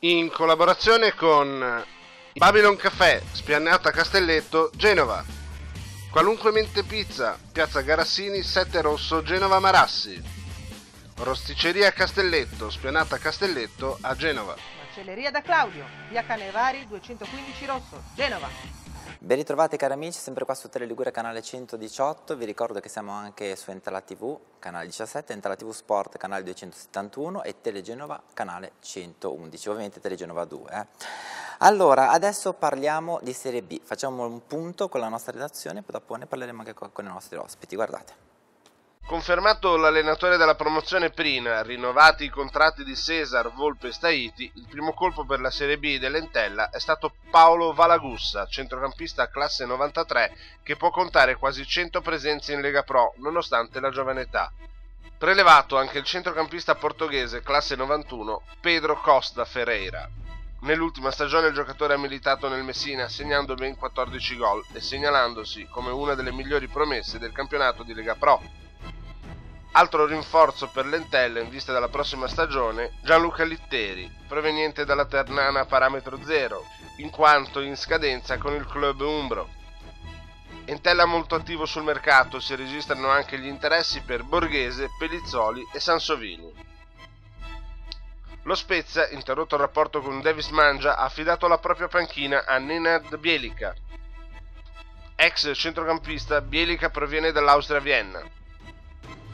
in collaborazione con Babylon Café, Spiannata Castelletto, Genova. Qualunque Mente Pizza, Piazza Garassini, 7 Rosso, Genova Marassi. Rosticeria Castelletto, Spianata Castelletto a Genova. Cancelleria da Claudio, via Canevari 215 Rosso, Genova. Ben ritrovati cari amici, sempre qua su Teleligure canale 118, vi ricordo che siamo anche su Entala TV canale 17, Entala TV Sport canale 271 e Telegenova canale 111, ovviamente Telegenova 2. Eh. Allora, adesso parliamo di Serie B, facciamo un punto con la nostra redazione e poi dopo ne parleremo anche con i nostri ospiti, guardate. Confermato l'allenatore della promozione Prina, rinnovati i contratti di Cesar, Volpe e Staiti, il primo colpo per la Serie B dell'Entella è stato Paolo Valagussa, centrocampista classe 93, che può contare quasi 100 presenze in Lega Pro, nonostante la giovane età. Prelevato anche il centrocampista portoghese classe 91, Pedro Costa Ferreira. Nell'ultima stagione il giocatore ha militato nel Messina segnando ben 14 gol e segnalandosi come una delle migliori promesse del campionato di Lega Pro, Altro rinforzo per l'Entella in vista della prossima stagione, Gianluca Litteri, proveniente dalla Ternana parametro zero, in quanto in scadenza con il club Umbro. Entella molto attivo sul mercato, si registrano anche gli interessi per Borghese, Pelizzoli e Sansovini. Lo Spezia, interrotto il rapporto con Davis Mangia, ha affidato la propria panchina a Nenad Bielica. Ex centrocampista, Bielica proviene dall'Austria Vienna.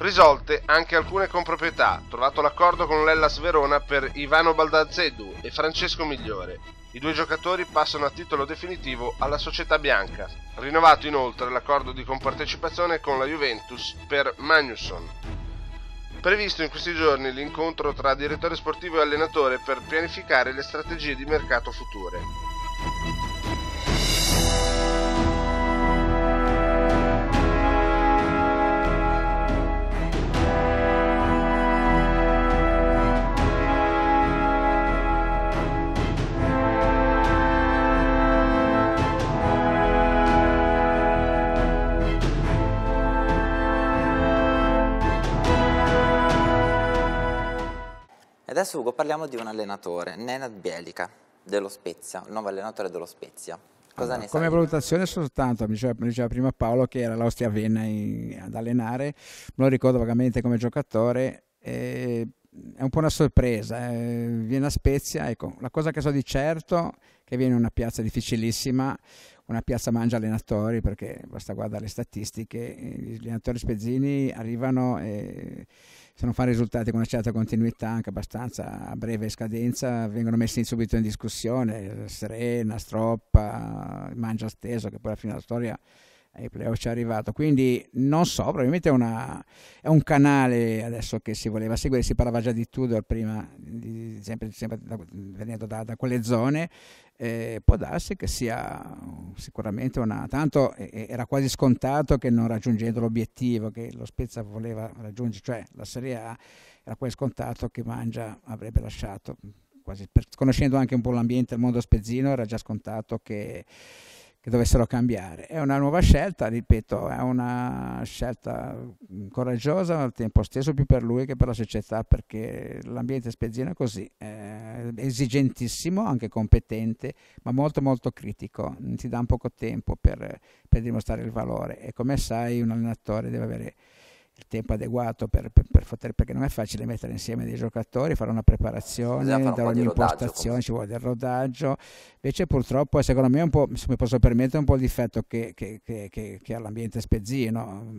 Risolte anche alcune comproprietà, trovato l'accordo con l'Ellas Verona per Ivano Baldazedu e Francesco Migliore. I due giocatori passano a titolo definitivo alla società bianca. Rinnovato inoltre l'accordo di compartecipazione con la Juventus per Magnusson. Previsto in questi giorni l'incontro tra direttore sportivo e allenatore per pianificare le strategie di mercato future. Adesso Ugo parliamo di un allenatore, Nenad Bielica, dello Spezia, il nuovo allenatore dello Spezia. Cosa allora, ne come sai? valutazione soltanto, mi diceva, mi diceva, prima Paolo che era l'Austria Venna ad allenare, me lo ricordo vagamente come giocatore, eh, è un po' una sorpresa, eh, viene a Spezia, ecco, la cosa che so di certo è che viene in una piazza difficilissima, una piazza mangia allenatori perché basta guardare le statistiche, eh, gli allenatori spezzini arrivano e se non fanno risultati con una certa continuità, anche abbastanza a breve scadenza, vengono messi in subito in discussione, Serena, Stroppa, Mangia Steso che poi alla fine della storia ai playoff ci è arrivato. Quindi non so, probabilmente è, una, è, un canale adesso che si voleva seguire. Si parlava già di Tudor prima, di, sempre, sempre da, venendo da, da, quelle zone eh, può darsi che sia sicuramente una... Tanto era quasi scontato che non raggiungendo l'obiettivo che lo Spezza voleva raggiungere, cioè la Serie A, era quasi scontato che Mangia avrebbe lasciato. Quasi per, conoscendo anche un po' l'ambiente il mondo spezzino, era già scontato che che dovessero cambiare. È una nuova scelta, ripeto, è una scelta mm, coraggiosa al tempo stesso più per lui che per la società perché l'ambiente spezzino è così, è esigentissimo, anche competente, ma molto molto critico, ti dà un poco tempo per, per dimostrare il valore e come sai un allenatore deve avere il tempo adeguato per, per, per poter, perché non è facile mettere insieme dei giocatori, fare una preparazione, fare un dare un'impostazione, ci vuole del rodaggio. Invece purtroppo eh, secondo me è un po', se mi posso permettere, un po' il difetto che, che, che, che ha l'ambiente spezzino.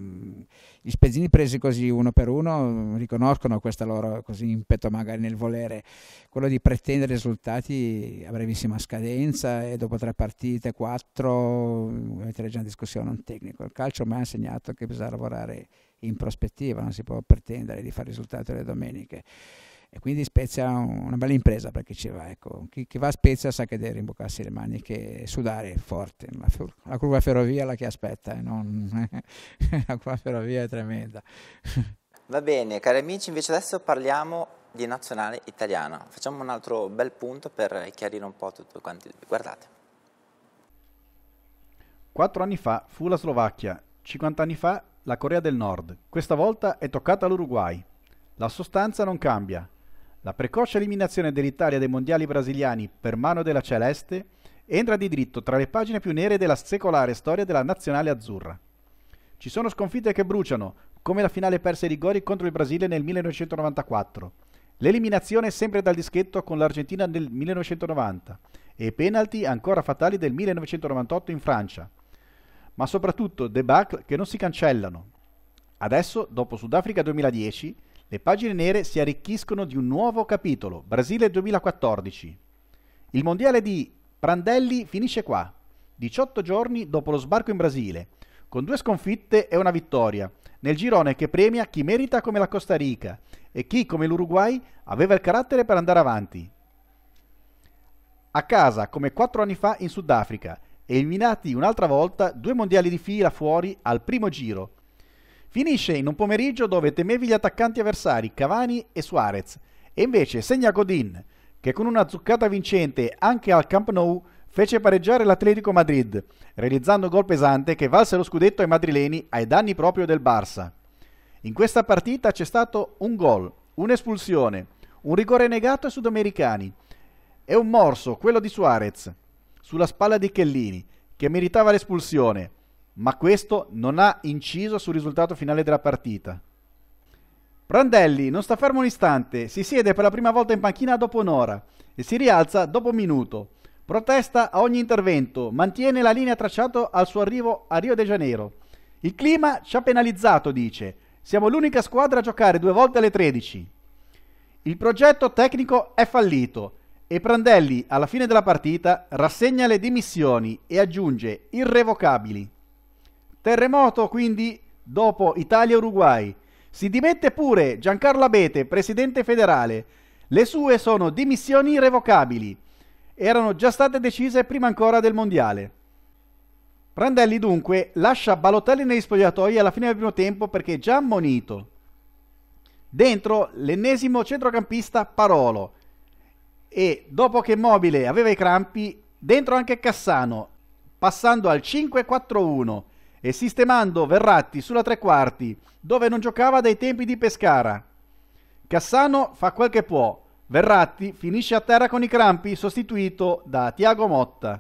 Gli spezzini presi così uno per uno mm, riconoscono questo loro così impeto magari nel volere, quello di pretendere risultati a brevissima scadenza e dopo tre partite, quattro, mm, mettere già in discussione un tecnico. Il calcio mi ha insegnato che bisogna lavorare in prospettiva, non si può pretendere di fare risultato le domeniche. E quindi Spezia è una bella impresa per chi ci va. Ecco. Chi, chi, va a Spezia sa che deve rimboccarsi le maniche e sudare forte. La, la curva ferrovia è la che aspetta, eh, non... la curva ferrovia è tremenda. Va bene, cari amici, invece adesso parliamo di nazionale italiana. Facciamo un altro bel punto per chiarire un po' tutto quanto. Guardate. Quattro anni fa fu la Slovacchia, 50 anni fa la Corea del Nord. Questa volta è toccata l'Uruguay. La sostanza non cambia. La precoce eliminazione dell'Italia dai mondiali brasiliani per mano della Celeste entra di dritto tra le pagine più nere della secolare storia della nazionale azzurra. Ci sono sconfitte che bruciano, come la finale persa ai rigori contro il Brasile nel 1994, l'eliminazione sempre dal dischetto con l'Argentina nel 1990 e i penalti ancora fatali del 1998 in Francia ma soprattutto debacle che non si cancellano. Adesso, dopo Sudafrica 2010, le pagine nere si arricchiscono di un nuovo capitolo, Brasile 2014. Il mondiale di Prandelli finisce qua, 18 giorni dopo lo sbarco in Brasile, con due sconfitte e una vittoria, nel girone che premia chi merita come la Costa Rica e chi come l'Uruguay aveva il carattere per andare avanti. A casa come quattro anni fa in Sudafrica eliminati un'altra volta due mondiali di fila fuori al primo giro. Finisce in un pomeriggio dove temevi gli attaccanti avversari Cavani e Suarez e invece segna Godin che con una zuccata vincente anche al Camp Nou fece pareggiare l'Atletico Madrid, realizzando gol pesante che valse lo scudetto ai madrileni ai danni proprio del Barça. In questa partita c'è stato un gol, un'espulsione, un rigore negato ai sudamericani e un morso, quello di Suarez, sulla spalla di Chellini, che meritava l'espulsione, ma questo non ha inciso sul risultato finale della partita. Prandelli non sta fermo un istante, si siede per la prima volta in panchina dopo un'ora e si rialza dopo un minuto. Protesta a ogni intervento, mantiene la linea tracciata al suo arrivo a Rio de Janeiro. Il clima ci ha penalizzato, dice. Siamo l'unica squadra a giocare due volte alle 13. Il progetto tecnico è fallito e Prandelli alla fine della partita rassegna le dimissioni e aggiunge irrevocabili. Terremoto quindi dopo Italia-Uruguay. Si dimette pure Giancarlo Abete, presidente federale. Le sue sono dimissioni irrevocabili. Erano già state decise prima ancora del mondiale. Prandelli dunque lascia Balotelli negli spogliatoi alla fine del primo tempo perché già ammonito. Dentro l'ennesimo centrocampista Parolo e dopo che Mobile aveva i crampi, dentro anche Cassano, passando al 5-4-1 e sistemando Verratti sulla tre quarti, dove non giocava dai tempi di Pescara. Cassano fa quel che può, Verratti finisce a terra con i crampi, sostituito da Tiago Motta.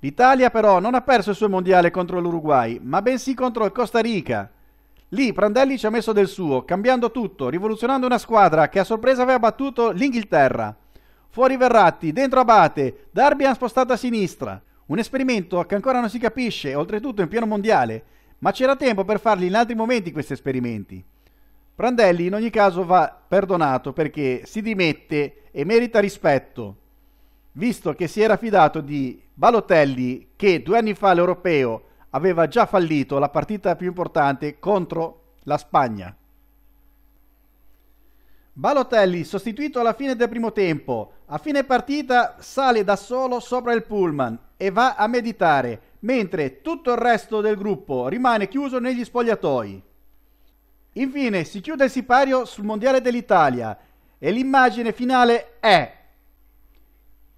L'Italia però non ha perso il suo mondiale contro l'Uruguay, ma bensì contro il Costa Rica, Lì Prandelli ci ha messo del suo, cambiando tutto, rivoluzionando una squadra che a sorpresa aveva battuto l'Inghilterra. Fuori Verratti, dentro Abate, Darby ha spostato a sinistra. Un esperimento che ancora non si capisce, oltretutto in pieno mondiale, ma c'era tempo per farli in altri momenti questi esperimenti. Prandelli in ogni caso va perdonato perché si dimette e merita rispetto, visto che si era fidato di Balotelli che due anni fa l'Europeo aveva già fallito la partita più importante contro la Spagna. Balotelli, sostituito alla fine del primo tempo, a fine partita sale da solo sopra il pullman e va a meditare, mentre tutto il resto del gruppo rimane chiuso negli spogliatoi. Infine si chiude il sipario sul Mondiale dell'Italia e l'immagine finale è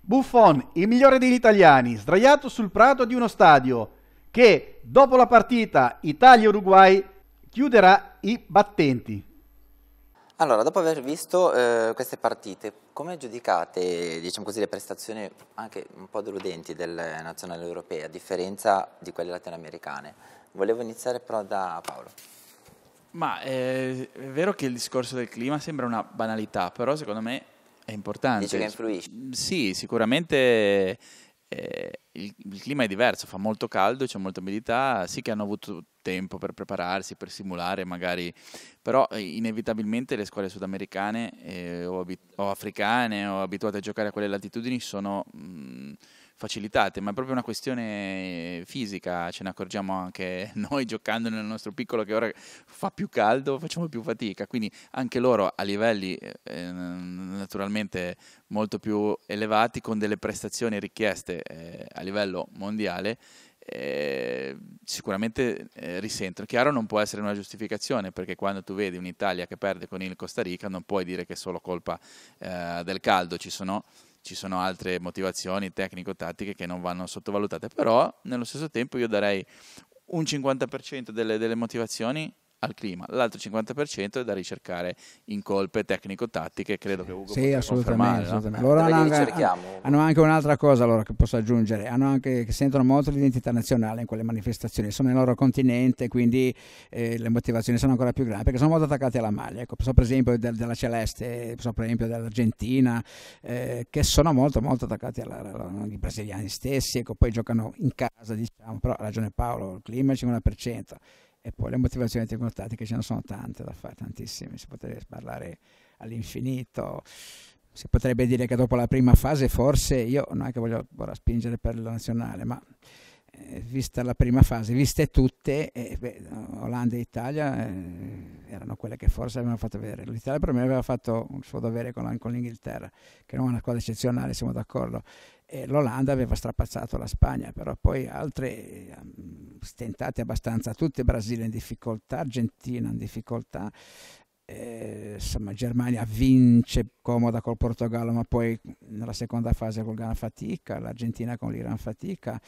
Buffon, il migliore degli italiani, sdraiato sul prato di uno stadio, che dopo la partita Italia-Uruguay chiuderà i battenti. Allora, dopo aver visto eh, queste partite, come giudicate diciamo così, le prestazioni anche un po' deludenti delle nazionali europee, a differenza di quelle latinoamericane? Volevo iniziare però da Paolo. Ma eh, è vero che il discorso del clima sembra una banalità, però secondo me è importante. Dice che influisce? Sì, sicuramente eh, il, il, clima è diverso, fa molto caldo, c'è molta umidità, sì che hanno avuto tempo per prepararsi, per simulare magari, però eh, inevitabilmente le squadre sudamericane eh, o, abit- o, africane o abituate a giocare a quelle latitudini sono... Mh, mm, facilitate, ma è proprio una questione eh, fisica, ce ne accorgiamo anche noi giocando nel nostro piccolo che ora fa più caldo, facciamo più fatica, quindi anche loro a livelli eh, eh, naturalmente molto più elevati con delle prestazioni richieste eh, a livello mondiale eh, sicuramente eh, risentono. Chiaro non può essere una giustificazione perché quando tu vedi un'Italia che perde con il Costa Rica non puoi dire che è solo colpa eh, del caldo, ci sono ci sono altre motivazioni tecnico-tattiche che non vanno sottovalutate, però nello stesso tempo io darei un 50% delle, delle motivazioni al clima, l'altro 50% è da ricercare in colpe tecnico-tattiche, credo che Ugo Sì, assolutamente. assolutamente. No? Eh, loro hanno anche, hanno anche, un'altra cosa allora, che posso aggiungere, hanno anche, che sentono molto l'identità nazionale in quelle manifestazioni, sono nel loro continente, quindi eh, le motivazioni sono ancora più grandi, perché sono molto attaccati alla maglia, ecco, so per esempio del, della Celeste, so per esempio dell'Argentina, eh, che sono molto molto attaccati ai brasiliani stessi, ecco, poi giocano in casa, diciamo, però ha ragione Paolo, il clima è il 50% e poi le motivazioni tecnotatiche ce ne sono tante da fare, tantissime, si potrebbe parlare all'infinito, si potrebbe dire che dopo la prima fase forse io non è che voglio ora spingere per la nazionale, ma eh, vista la prima fase, viste tutte, eh, beh, Olanda e Italia eh, erano quelle che forse avevano fatto vedere. L'Italia per me aveva fatto il suo dovere con, con l'Inghilterra, che non è una squadra eccezionale, siamo d'accordo. E L'Olanda aveva strapazzato la Spagna, però poi altre eh, stentate abbastanza, tutte Brasile in difficoltà, Argentina in difficoltà, eh, insomma, Germania vince comoda col Portogallo, ma poi nella seconda fase col Ghana fatica, l'Argentina con l'Iran fatica,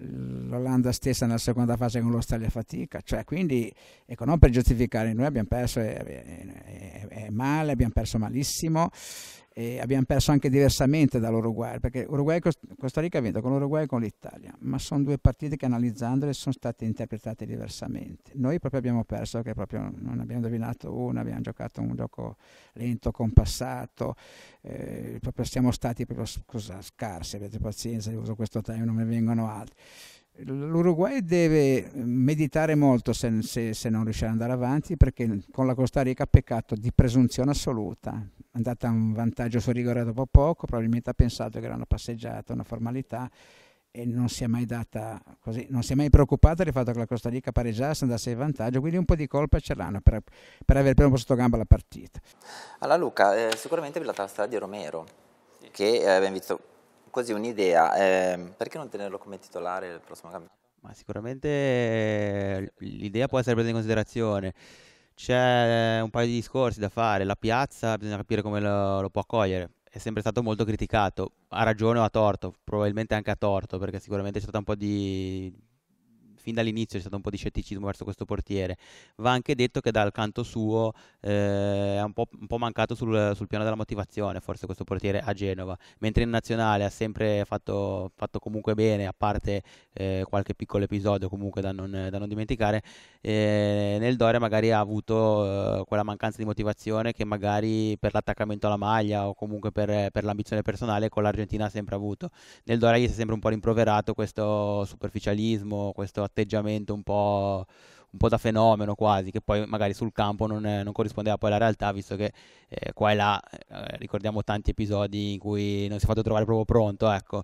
l'Olanda stessa nella seconda fase con l'Australia fatica, cioè quindi ecco, non per giustificare, noi abbiamo perso è, è, è male, abbiamo perso malissimo e abbiamo perso anche diversamente dall'Uruguay, perché Uruguay, e Costa Rica ha vinto con l'Uruguay e con l'Italia, ma sono due partite che analizzandole sono state interpretate diversamente. Noi proprio abbiamo perso perché proprio non abbiamo indovinato una, abbiamo giocato un gioco lento, compassato, eh, proprio siamo stati proprio, scusa, scarsi, avete pazienza, io uso questo termine, non ne vengono altri. L'Uruguay deve meditare molto se, se, se non riuscirà ad andare avanti perché con la Costa Rica ha peccato di presunzione assoluta, andata un vantaggio su rigore dopo poco, probabilmente ha pensato che era una passeggiata, una formalità e non si è mai data così, non si è mai preoccupata del fatto che la Costa Rica pareggiasse, andasse in vantaggio, quindi un po' di colpa ce l'hanno per, per aver preso sotto gamba la partita. Allora Luca, eh, sicuramente vi la strada di Romero, sì. che eh, abbiamo visto così un'idea, eh, perché non tenerlo come titolare nel prossimo campionato? Ma sicuramente eh, l'idea può essere presa in considerazione c'è un paio di discorsi da fare. La piazza bisogna capire come lo, lo può accogliere. È sempre stato molto criticato, Ha ragione o ha torto, probabilmente anche a torto, perché sicuramente c'è stata un po' di fin dall'inizio c'è stato un po' di scetticismo verso questo portiere. Va anche detto che dal canto suo eh, è un po', un po mancato sul, sul, piano della motivazione, forse questo portiere a Genova, mentre in nazionale ha sempre fatto, fatto comunque bene, a parte eh, qualche piccolo episodio comunque da non, da non dimenticare, eh, nel Doria magari ha avuto eh, quella mancanza di motivazione che magari per l'attaccamento alla maglia o comunque per, per l'ambizione personale con l'Argentina ha sempre avuto. Nel Doria gli si è sempre un po' rimproverato questo superficialismo, questo atteggiamento un po', un po', da fenomeno quasi, che poi magari sul campo non, eh, non corrispondeva poi alla realtà, visto che eh, qua e là eh, ricordiamo tanti episodi in cui non si è fatto trovare proprio pronto, ecco.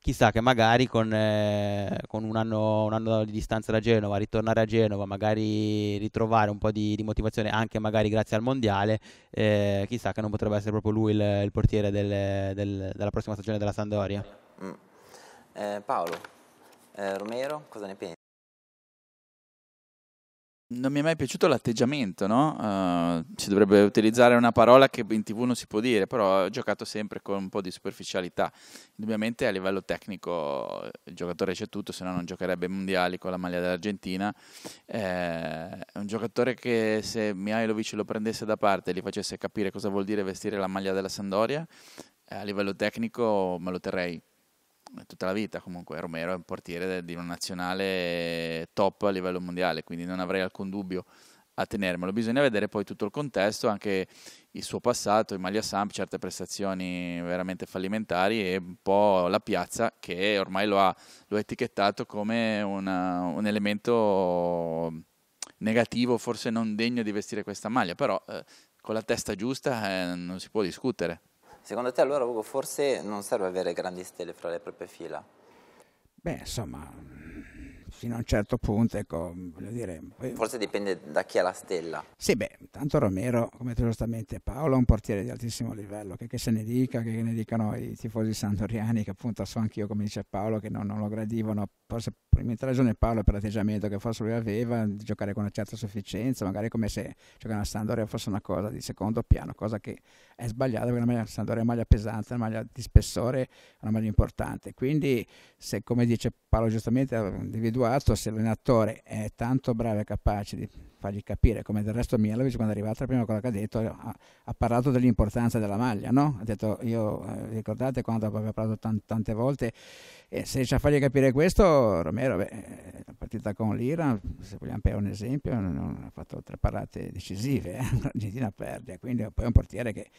Chissà che magari con, eh, con un, anno, un, anno, di distanza da Genova, ritornare a Genova, magari ritrovare un po' di, di motivazione anche magari grazie al mondiale, eh, chissà che non potrebbe essere proprio lui il, il portiere del, del, della prossima stagione della Sandoria. Mm. Eh, Paolo, eh, Romero, cosa ne pensi? non mi è mai piaciuto l'atteggiamento, no? Uh, si dovrebbe utilizzare una parola che in tv non si può dire, però ho giocato sempre con un po' di superficialità. Indubbiamente a livello tecnico il giocatore c'è tutto, se no non giocherebbe ai mondiali con la maglia dell'Argentina. Eh, è un giocatore che se Mihailovic lo prendesse da parte e gli facesse capire cosa vuol dire vestire la maglia della Sandoria, eh, a livello tecnico me lo terrei eh, tutta la vita comunque Romero è un portiere di una nazionale top a livello mondiale, quindi non avrei alcun dubbio a tenermelo. Bisogna vedere poi tutto il contesto, anche il suo passato in maglia Samp, certe prestazioni veramente fallimentari e un po' la piazza che ormai lo ha, lo ha etichettato come una, un elemento negativo, forse non degno di vestire questa maglia, però eh, con la testa giusta eh, non si può discutere. Secondo te allora forse non serve avere grandi stelle fra le proprie fila? Beh, insomma, fino a un certo punto, ecco, voglio dire... Eh, forse dipende da chi ha la stella. Sì, beh, tanto Romero, come tu giustamente Paolo, è un portiere di altissimo livello, che, che se ne dica, che, che, ne dicano i tifosi santoriani, che appunto so anch'io, come dice Paolo, che non, non lo gradivano, forse probabilmente ragione Paolo per l'atteggiamento che forse lui aveva, di giocare con una certa sufficienza, magari come se giocare a Sandoria fosse una cosa di secondo piano, cosa che è sbagliata, perché la maglia Sandoria è una maglia pesante, una maglia di spessore, una maglia importante. Quindi se, come dice Paolo giustamente, individuare trovato, se l'allenatore è tanto bravo e capace di fargli capire, come del resto Milovic quando è arrivato la prima cosa che ha detto, ha, ha parlato dell'importanza della maglia, no? ha detto io, eh, ricordate quando aveva parlato tante, tante volte, eh, se riesce a fargli capire questo, Romero, beh, eh, la partita con l'Iran, se vogliamo per un esempio, non, non ha fatto tre parate decisive, eh? l'Argentina perde, quindi poi è un portiere che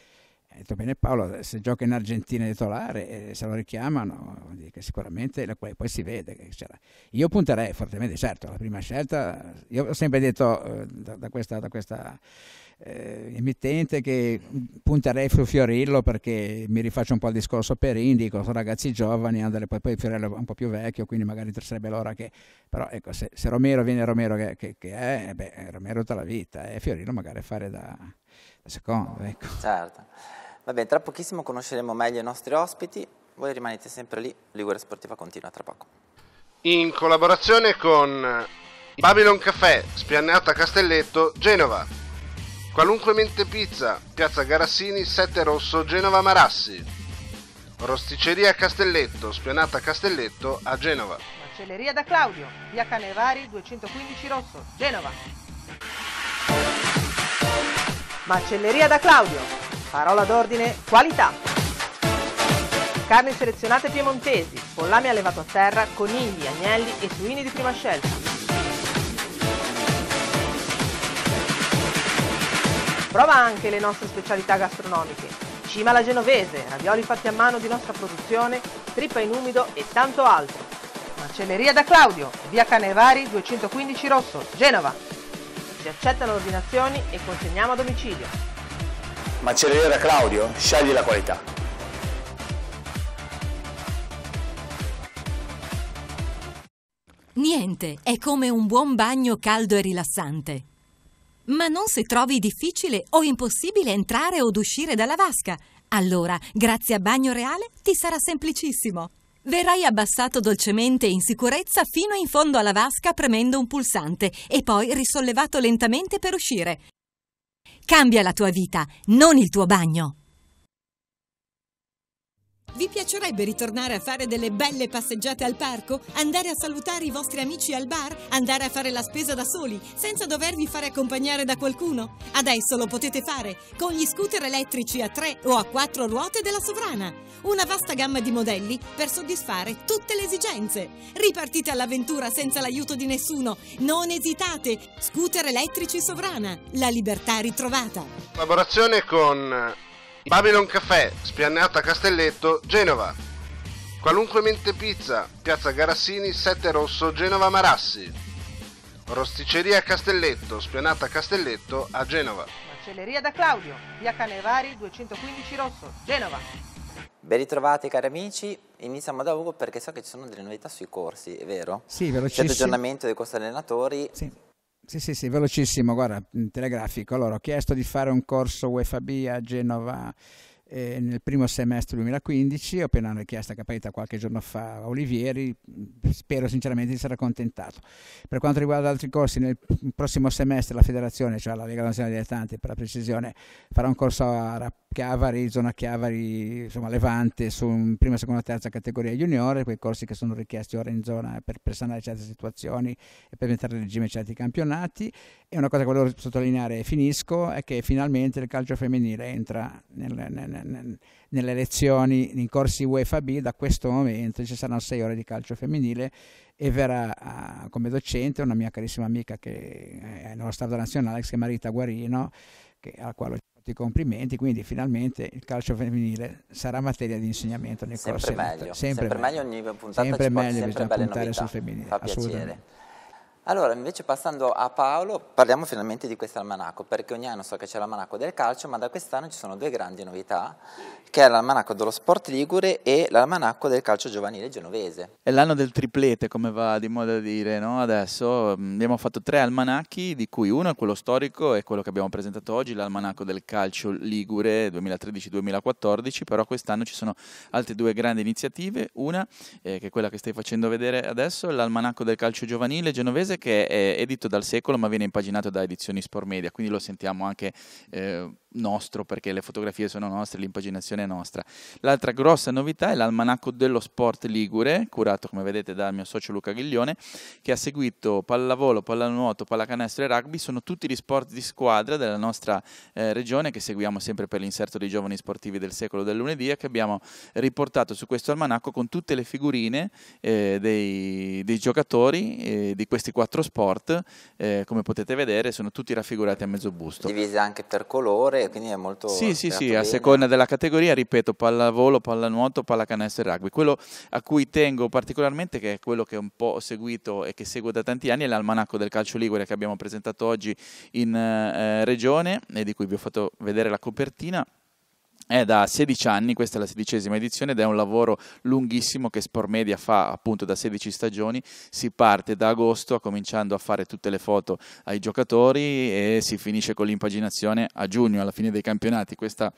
ha detto bene Paolo, se gioca in Argentina titolare, eh, se lo richiamano, sicuramente poi, poi, si vede. Che c'era. Io punterei fortemente, certo, la prima scelta, io ho sempre detto eh, da, da questa, da questa eh, emittente che punterei su Fiorillo perché mi rifaccio un po' il discorso per Indico, sono ragazzi giovani, andare poi, poi Fiorillo è un po' più vecchio, quindi magari sarebbe l'ora che... però ecco, se, se Romero viene Romero che, che, che, è, eh beh, eh, Romero tutta la vita e eh, Fiorillo magari fare da, da secondo, ecco. Certo. Va bene, tra pochissimo conosceremo meglio i nostri ospiti, voi rimanete sempre lì, Ligure Sportiva continua tra poco. In collaborazione con Babylon Café, Spiannata Castelletto, Genova. Qualunque Mente Pizza, Piazza Garassini, 7 Rosso, Genova Marassi. Rosticeria Castelletto, Spianata Castelletto a Genova. Macelleria da Claudio, via Canevari 215 Rosso, Genova. Macelleria da Claudio, parola d'ordine qualità. Carni selezionate piemontesi, pollame allevato a terra, conigli, agnelli e suini di prima scelta Prova anche le nostre specialità gastronomiche. Cima alla genovese, ravioli fatti a mano di nostra produzione, trippa in umido e tanto altro. Macelleria da Claudio, via Canevari 215 Rosso, Genova. Si accettano ordinazioni e consegniamo a domicilio. Macelleria da Claudio, scegli la qualità. Niente, è come un buon bagno caldo e rilassante ma non se trovi difficile o impossibile entrare o uscire dalla vasca. Allora, grazie a Bagno Reale, ti sarà semplicissimo. Verrai abbassato dolcemente e in sicurezza fino in fondo alla vasca premendo un pulsante e poi risollevato lentamente per uscire. Cambia la tua vita, non il tuo bagno. Vi piacerebbe ritornare a fare delle belle passeggiate al parco? Andare a salutare i vostri amici al bar? Andare a fare la spesa da soli, senza dovervi fare accompagnare da qualcuno? Adesso lo potete fare con gli scooter elettrici a tre o a quattro ruote della Sovrana. Una vasta gamma di modelli per soddisfare tutte le esigenze. Ripartite all'avventura senza l'aiuto di nessuno. Non esitate! Scooter elettrici Sovrana, la libertà ritrovata. Collaborazione con Babylon Café, a Castelletto, Genova. Qualunque Mente Pizza, Piazza Garassini, 7 Rosso, Genova Marassi. Rosticeria Castelletto, Spianata Castelletto a Genova. Macelleria da Claudio, via Canevari 215 Rosso, Genova. Ben ritrovati cari amici, iniziamo da Ugo perché so che ci sono delle novità sui corsi, è vero? Sì, velocissimo. C'è l'aggiornamento dei corsi allenatori. Sì sì, sì, sì, velocissimo, guarda, telegrafico. Allora, ho chiesto di fare un corso UEFAB a Genova eh, nel primo semestre 2015, ho appena una richiesta capita qualche giorno fa a Olivieri, spero sinceramente di essere accontentato. Per quanto riguarda altri corsi, nel prossimo semestre la federazione, cioè la Lega Nazionale Dilettanti per la precisione, farà un corso a Chiavari, zona Chiavari, insomma Levante, su prima, seconda, terza categoria juniore, quei corsi che sono richiesti ora in zona per, per sanare certe situazioni e per mettere in regime certi campionati. E una cosa che volevo sottolineare e finisco è che finalmente il calcio femminile entra nel, nel nelle lezioni in corsi UEFA B da questo momento ci saranno sei ore di calcio femminile e verrà ah, come docente una mia carissima amica che è nello Stato nazionale, che si chiama Rita Guarino, che, alla quale ho fatto i complimenti, quindi finalmente il calcio femminile sarà materia di insegnamento nei sempre corsi. Meglio, sempre, sempre meglio, ogni puntata sempre meglio, bisogna puntare novità, sul femminile, assolutamente. Piacere. Allora, invece passando a Paolo, parliamo finalmente di questo almanacco, perché ogni anno so che c'è l'almanacco del calcio, ma da quest'anno ci sono due grandi novità, che è l'almanacco dello sport ligure e l'almanacco del calcio giovanile genovese. È l'anno del triplete, come va di moda dire, no? Adesso mm, abbiamo fatto tre almanacchi, di cui uno è quello storico e quello che abbiamo presentato oggi, l'almanacco del calcio ligure 2013-2014, però quest'anno ci sono altre due grandi iniziative, una eh, che è quella che stai facendo vedere adesso, l'almanacco del calcio giovanile genovese, inglese che è edito dal secolo ma viene impaginato da edizioni Sport Media, quindi lo sentiamo anche eh, nostro perché le fotografie sono nostre, l'impaginazione è nostra. L'altra grossa novità è l'almanacco dello sport ligure, curato come vedete dal mio socio Luca Ghiglione, che ha seguito pallavolo, pallanuoto, pallacanestro e rugby, sono tutti gli sport di squadra della nostra eh, regione che seguiamo sempre per l'inserto dei giovani sportivi del secolo del lunedì e che abbiamo riportato su questo almanacco con tutte le figurine eh, dei, dei, giocatori eh, di questi quattro quattro sport, eh, come potete vedere, sono tutti raffigurati a mezzo busto. Divise anche per colore, quindi è molto... Sì, sì, sì, bene. a seconda della categoria, ripeto, pallavolo, pallanuoto, pallacanestro e rugby. Quello a cui tengo particolarmente, che è quello che un po' ho seguito e che seguo da tanti anni, è l'almanacco del calcio Ligure che abbiamo presentato oggi in eh, regione e di cui vi ho fatto vedere la copertina. È da 16 anni, questa è la sedicesima edizione ed è un lavoro lunghissimo che Sport Media fa appunto da 16 stagioni. Si parte da agosto cominciando a fare tutte le foto ai giocatori e si finisce con l'impaginazione a giugno, alla fine dei campionati. Questa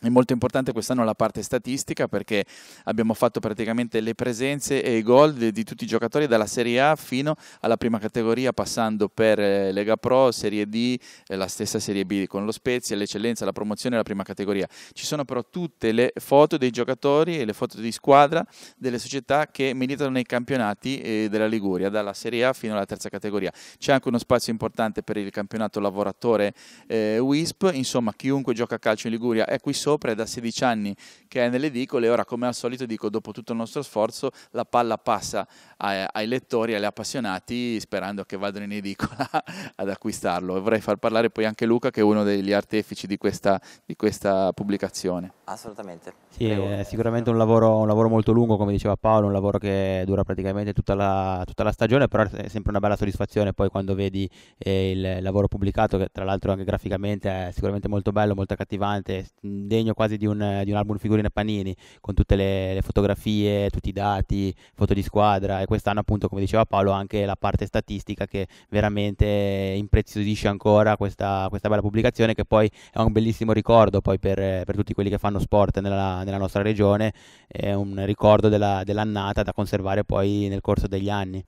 è molto importante quest'anno la parte statistica perché abbiamo fatto praticamente le presenze e i gol di, tutti i giocatori dalla Serie A fino alla prima categoria passando per eh, Lega Pro, Serie D, eh, la stessa Serie B con lo Spezia, l'eccellenza, la promozione e la prima categoria. Ci sono però tutte le foto dei giocatori e le foto di squadra delle società che militano nei campionati eh, della Liguria dalla Serie A fino alla terza categoria. C'è anche uno spazio importante per il campionato lavoratore WISP, insomma chiunque gioca a calcio in Liguria è qui sotto sopra, è da 16 anni che è nelle edicole e ora come al solito dico dopo tutto il nostro sforzo la palla passa ai, ai lettori, agli appassionati sperando che vadano in edicola ad acquistarlo e vorrei far parlare poi anche Luca che è uno degli artefici di questa, di questa pubblicazione. Assolutamente. Sì, è sicuramente un lavoro, un lavoro, molto lungo come diceva Paolo, un lavoro che dura praticamente tutta la, tutta la stagione però è sempre una bella soddisfazione poi quando vedi eh, il lavoro pubblicato che tra l'altro anche graficamente è sicuramente molto bello, molto accattivante, disegno quasi di un, di un album figurine panini con tutte le, le, fotografie, tutti i dati, foto di squadra e quest'anno appunto come diceva Paolo anche la parte statistica che veramente impreziosisce ancora questa, questa bella pubblicazione che poi è un bellissimo ricordo poi per, per tutti quelli che fanno sport nella, nella nostra regione, è un ricordo della, dell'annata da conservare poi nel corso degli anni.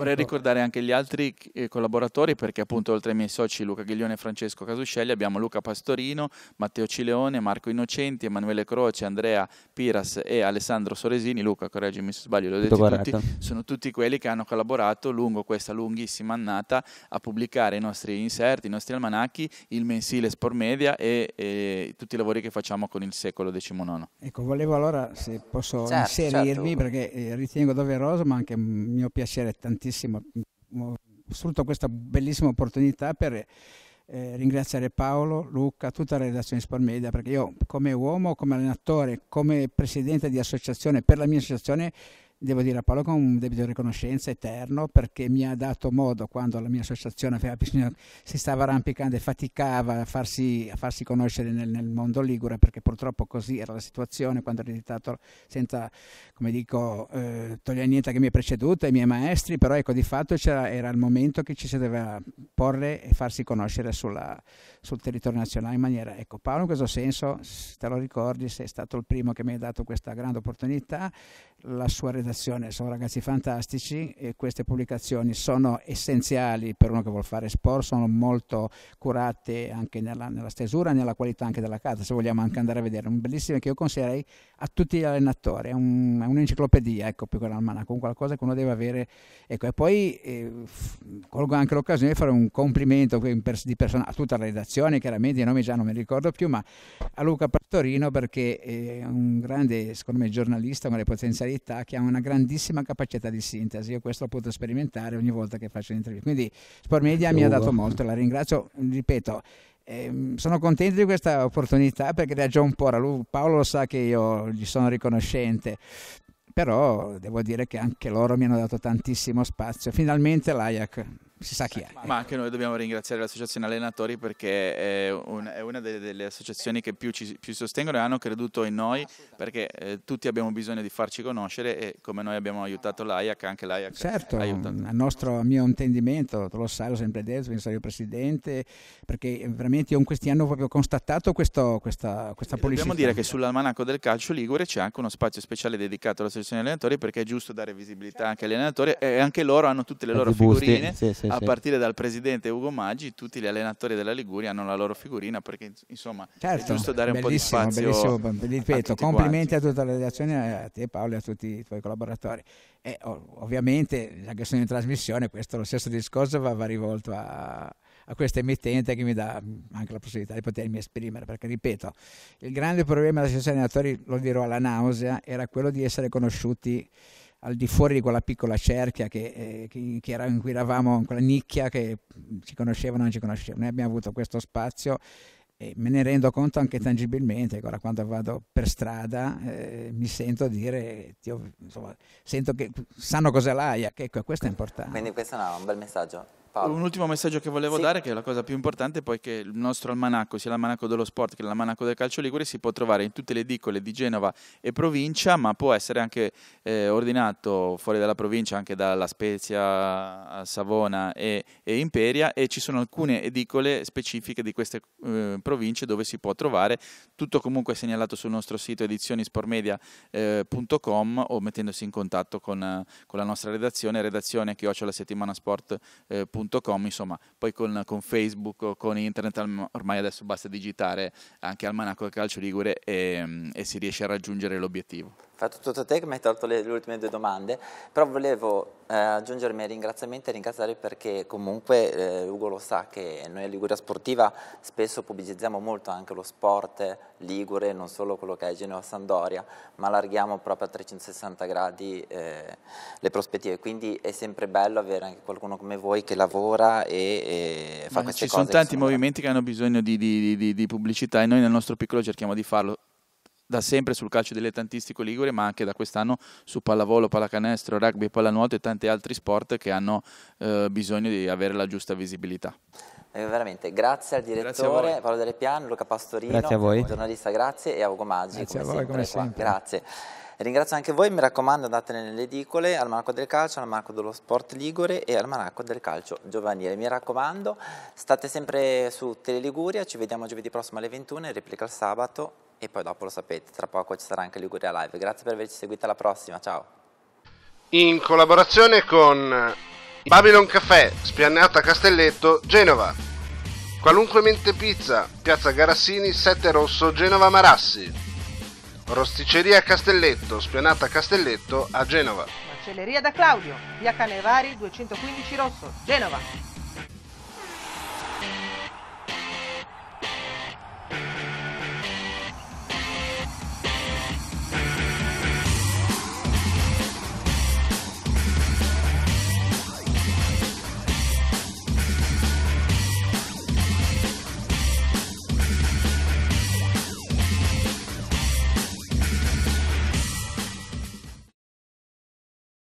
Vorrei ecco. ricordare anche gli altri eh, collaboratori perché appunto oltre ai miei soci Luca Ghiglione e Francesco Casuscelli abbiamo Luca Pastorino, Matteo Cileone, Marco Innocenti, Emanuele Croce, Andrea Piras e Alessandro Soresini. Luca, correggimi se sbaglio, l'ho detto tutti. Sono tutti quelli che hanno collaborato lungo questa lunghissima annata a pubblicare i nostri inserti, i nostri almanacchi, il mensile Sport Media e, e tutti i lavori che facciamo con il secolo XIX. Ecco, volevo allora se posso certo, inserirmi certo. perché eh, ritengo doveroso ma anche mio piacere tantissimo tantissimo, mm, sfruttato questa bellissima opportunità per eh, ringraziare Paolo, Luca, tutta la redazione Sport Media, perché io come uomo, come allenatore, come presidente di associazione, per la mia associazione devo dire a Paolo con un debito di riconoscenza eterno perché mi ha dato modo quando la mia associazione bisogno, si stava arrampicando e faticava a farsi, a farsi conoscere nel, nel, mondo ligure perché purtroppo così era la situazione quando ero editato senza come dico eh, togliere niente che mi è preceduta ai miei maestri però ecco di fatto era il momento che ci si doveva porre e farsi conoscere sulla, sul territorio nazionale in maniera ecco Paolo in questo senso te lo ricordi sei stato il primo che mi ha dato questa grande opportunità la sua redazione redazione sono ragazzi fantastici e queste pubblicazioni sono essenziali per uno che vuole fare sport, sono molto curate anche nella, nella stesura e nella qualità anche della casa, se vogliamo anche andare a vedere, un bellissimo che io consiglierei a tutti gli allenatori, è, un, un'enciclopedia, ecco, più che un almanacco, qualcosa che uno deve avere. Ecco, e poi eh, colgo anche l'occasione di fare un complimento di persona, a tutta la redazione, chiaramente i nomi già non mi ricordo più, ma a Luca Pastorino perché è un grande, secondo me, giornalista con le potenzialità che ha una una grandissima capacità di sintesi Io questo l'ho potuto sperimentare ogni volta che faccio l'intervista. Quindi Sport Media mi ha dato molto, la ringrazio, ripeto, ehm, sono contento di questa opportunità perché da John Pora, lui, Paolo sa che io gli sono riconoscente, però devo dire che anche loro mi hanno dato tantissimo spazio, finalmente l'Ajac si sa chi eh, è. Ma anche noi dobbiamo ringraziare l'associazione allenatori perché è, un, è una delle, delle, associazioni che più ci più sostengono e hanno creduto in noi perché eh, tutti abbiamo bisogno di farci conoscere e come noi abbiamo aiutato l'AIAC anche l'AIAC. Certo, a nostro mio intendimento, tu lo sai, l'ho sempre detto, pensario presidente, perché veramente io in questi anni ho proprio constatato questo, questa, questa politica. Dobbiamo dire che sull'almanacco del calcio Ligure c'è anche uno spazio speciale dedicato all'associazione allenatori perché è giusto dare visibilità anche agli allenatori e anche loro hanno tutte le loro figurine. Busti, sì, sì a sì. partire dal presidente Ugo Maggi, tutti gli allenatori della Liguria hanno la loro figurina perché insomma certo, è giusto dare un po' di spazio. Bellissimo, ripeto, a complimenti quanti. a tutta la redazione, a te Paolo e a tutti i tuoi collaboratori. E, ovviamente, anche sono in trasmissione, questo lo stesso discorso va, va rivolto a, a questa emittente che mi dà mm, anche la possibilità di potermi esprimere, perché ripeto, il grande problema della degli allenatori, lo dirò alla nausea, era quello di essere conosciuti al di fuori di quella piccola cerchia che, eh, che, era, in cui eravamo, in quella nicchia che ci conoscevano o non ci conoscevano. Noi abbiamo avuto questo spazio e me ne rendo conto anche tangibilmente, Ora, quando vado per strada eh, mi sento dire, insomma, sento che sanno cos'è l'AIA, ecco, questo è importante. Quindi questo è un bel messaggio. Paolo. Un ultimo messaggio che volevo sì. dare, che è la cosa più importante, poi che il nostro almanacco, sia l'almanacco dello sport che l'almanacco del calcio ligure, si può trovare in tutte le edicole di Genova e provincia, ma può essere anche eh, ordinato fuori dalla provincia, anche dalla Spezia Savona e, e, Imperia, e ci sono alcune edicole specifiche di queste eh, province dove si può trovare. Tutto comunque segnalato sul nostro sito edizionisportmedia.com eh, o mettendosi in contatto con, con la nostra redazione, redazione chiocciolasettimanasport.com. Eh, gmail.com, insomma, poi con, con, Facebook con internet ormai adesso basta digitare anche Almanacco Calcio Ligure e, ehm, e si riesce a raggiungere l'obiettivo fatto tutto a te che mi hai tolto le, le, ultime due domande, però volevo eh, aggiungermi ai ringraziamenti e ringraziare perché comunque eh, Ugo lo sa che noi a Liguria Sportiva spesso pubblicizziamo molto anche lo sport ligure, non solo quello che è Genova Sandoria, ma allarghiamo proprio a 360 gradi eh, le prospettive, quindi è sempre bello avere anche qualcuno come voi che lavora e, e fa ma queste ci cose. Ci sono tanti sono movimenti che hanno bisogno di, di, di, di pubblicità e noi nel nostro piccolo cerchiamo di farlo da sempre sul calcio dilettantistico ligure, ma anche da quest'anno su pallavolo, pallacanestro, rugby, pallanuoto e tanti altri sport che hanno eh, bisogno di avere la giusta visibilità. Eh, veramente, grazie al direttore grazie Paolo Delle Piano, Luca Pastorino, grazie a voi. giornalista, grazie e a Maggi, grazie come, a voi, sempre, come sempre. Grazie. Ringrazio anche voi, mi raccomando andate nelle edicole al Marco del Calcio, al Marco dello Sport Ligure e al Marco del Calcio Giovanile. Mi raccomando, state sempre su Tele Liguria, ci vediamo giovedì prossimo alle 21 e replica il sabato e poi dopo lo sapete, tra poco ci sarà anche Liguria Live. Grazie per averci seguito, alla prossima, ciao! In collaborazione con Babylon Café, a Castelletto, Genova. Qualunque Mente Pizza, Piazza Garassini, 7 Rosso, Genova Marassi. Rosticeria Castelletto, Spianata Castelletto a Genova. Macelleria da Claudio, via Canevari 215 Rosso, Genova.